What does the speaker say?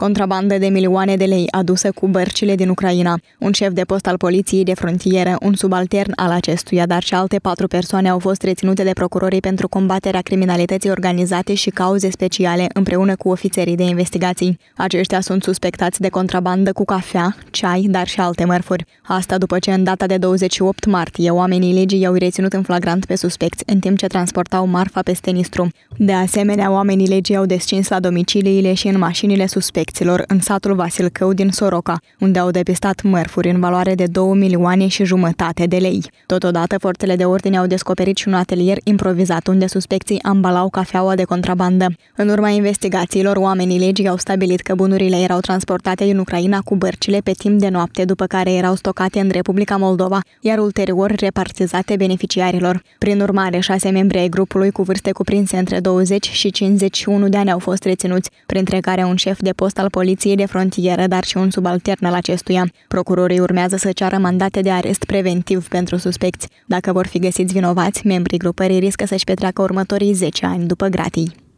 Contrabandă de milioane de lei adusă cu bărcile din Ucraina. Un șef de post al poliției de frontieră, un subaltern al acestuia, dar și alte patru persoane au fost reținute de procurorii pentru combaterea criminalității organizate și cauze speciale împreună cu ofițerii de investigații. Aceștia sunt suspectați de contrabandă cu cafea, ceai, dar și alte mărfuri. Asta după ce în data de 28 martie oamenii legii i-au reținut în flagrant pe suspecți în timp ce transportau marfa peste Nistru. De asemenea, oamenii legii au descins la domiciliile și în mașinile suspecte suspecților în satul Vasilcău din Soroca, unde au depistat mărfuri în valoare de 2 milioane și jumătate de lei. Totodată, forțele de ordine au descoperit și un atelier improvizat unde suspecții ambalau cafeaua de contrabandă. În urma investigațiilor, oamenii legii au stabilit că bunurile erau transportate din Ucraina cu bărcile pe timp de noapte, după care erau stocate în Republica Moldova, iar ulterior repartizate beneficiarilor. Prin urmare, șase membri ai grupului cu vârste cuprinse între 20 și 51 de ani au fost reținuți, printre care un șef de post al Poliției de Frontieră, dar și un subaltern al acestuia. Procurorii urmează să ceară mandate de arest preventiv pentru suspecți. Dacă vor fi găsiți vinovați, membrii grupării riscă să-și petreacă următorii 10 ani după gratii.